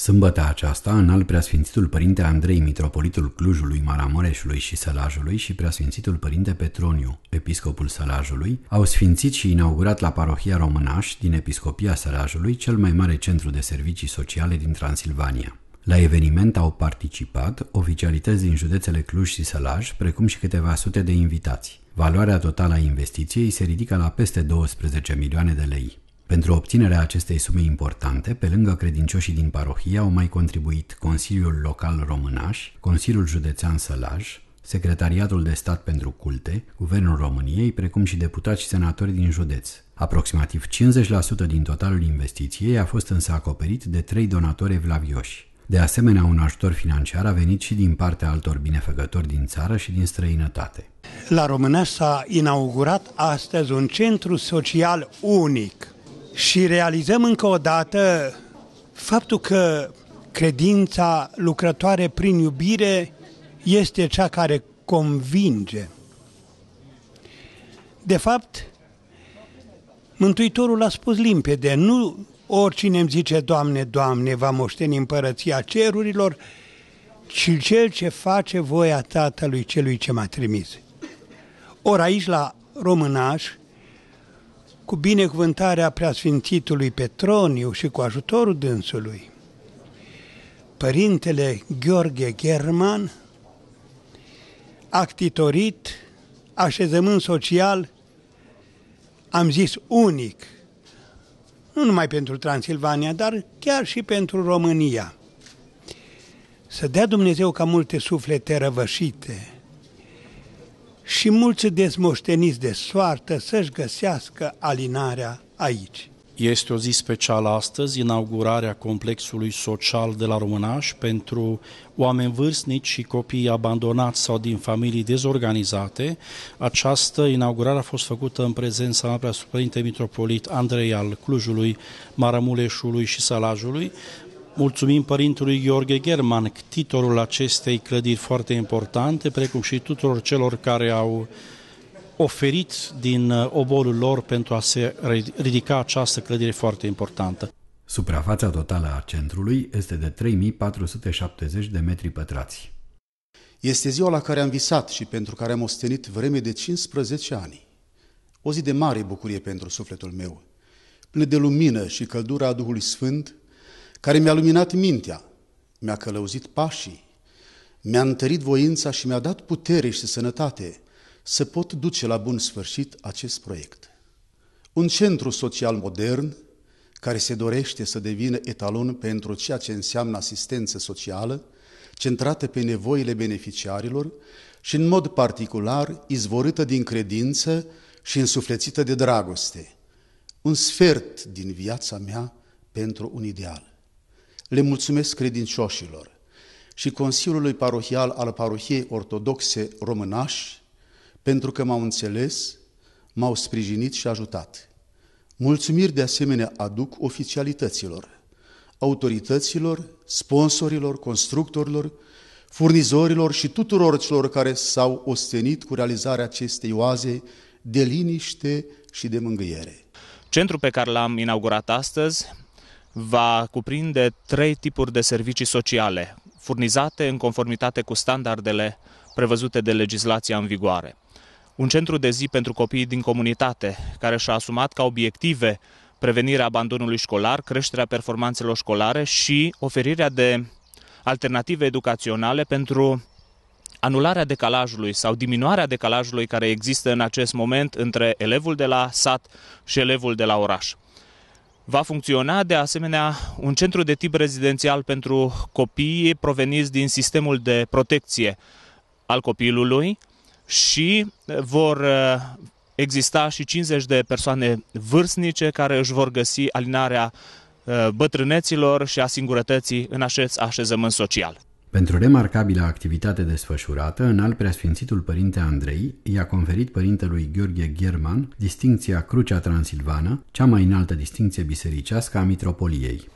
Sâmbăta aceasta, în al preasfințitul părinte Andrei, mitropolitul Clujului, Maramureșului și Sălajului și preasfințitul părinte Petroniu, episcopul Sălajului, au sfințit și inaugurat la parohia Românaș din episcopia Sălajului cel mai mare centru de servicii sociale din Transilvania. La eveniment au participat oficialități din județele Cluj și Sălaj, precum și câteva sute de invitați. Valoarea totală a investiției se ridică la peste 12 milioane de lei. Pentru obținerea acestei sume importante, pe lângă credincioșii din parohie au mai contribuit Consiliul Local Românaș, Consiliul Județean Sălaj, Secretariatul de Stat pentru Culte, Guvernul României, precum și deputați și senatori din județ. Aproximativ 50% din totalul investiției a fost însă acoperit de trei donatori evlavioși. De asemenea, un ajutor financiar a venit și din partea altor binefăcători din țară și din străinătate. La România s-a inaugurat astăzi un centru social unic și realizăm încă o dată faptul că credința lucrătoare prin iubire este cea care convinge. De fapt, Mântuitorul a spus limpede, nu oricine îmi zice, Doamne, Doamne, va moșteni împărăția cerurilor, ci cel ce face voia Tatălui celui ce m-a trimis. Ori aici, la Românași, cu binecuvântarea preasfințitului Petroniu și cu ajutorul dânsului, părintele Gheorghe German a ctitorit așezământ social, am zis unic, nu numai pentru Transilvania, dar chiar și pentru România. Să dea Dumnezeu ca multe suflete răvășite, și mulți dezmoșteniți de soartă să-și găsească alinarea aici. Este o zi specială astăzi, inaugurarea complexului social de la Românaș pentru oameni vârstnici și copii abandonați sau din familii dezorganizate. Această inaugurare a fost făcută în prezența mea prea Mitropolit Andrei al Clujului, Maramuleșului și Salajului, Mulțumim Părintului Gheorghe German, titorul acestei clădiri foarte importante, precum și tuturor celor care au oferit din uh, obolul lor pentru a se ridica această clădire foarte importantă. Suprafața totală a centrului este de 3470 de metri pătrați. Este ziua la care am visat și pentru care am ostenit vreme de 15 ani. O zi de mare bucurie pentru sufletul meu, plină de lumină și căldura a Duhului Sfânt, care mi-a luminat mintea, mi-a călăuzit pașii, mi-a întărit voința și mi-a dat putere și sănătate să pot duce la bun sfârșit acest proiect. Un centru social modern care se dorește să devină etalon pentru ceea ce înseamnă asistență socială, centrată pe nevoile beneficiarilor și în mod particular izvorâtă din credință și însuflețită de dragoste. Un sfert din viața mea pentru un ideal le mulțumesc credincioșilor și Consiliului Parohial al Parohiei Ortodoxe Românași, pentru că m-au înțeles, m-au sprijinit și ajutat. Mulțumiri de asemenea aduc oficialităților, autorităților, sponsorilor, constructorilor, furnizorilor și tuturor celor care s-au ostenit cu realizarea acestei oaze de liniște și de mângâiere. Centrul pe care l-am inaugurat astăzi va cuprinde trei tipuri de servicii sociale, furnizate în conformitate cu standardele prevăzute de legislația în vigoare. Un centru de zi pentru copiii din comunitate, care și-a asumat ca obiective prevenirea abandonului școlar, creșterea performanțelor școlare și oferirea de alternative educaționale pentru anularea decalajului sau diminuarea decalajului care există în acest moment între elevul de la sat și elevul de la oraș. Va funcționa de asemenea un centru de tip rezidențial pentru copii proveniți din sistemul de protecție al copilului și vor uh, exista și 50 de persoane vârstnice care își vor găsi alinarea uh, bătrâneților și a singurătății în acest așezământ social. Pentru remarcabilă activitate desfășurată, în al preasfințitul părinte Andrei i-a conferit părintelui Gheorghe Gherman distinția Crucea Transilvană, cea mai înaltă distinție bisericească a mitropoliei.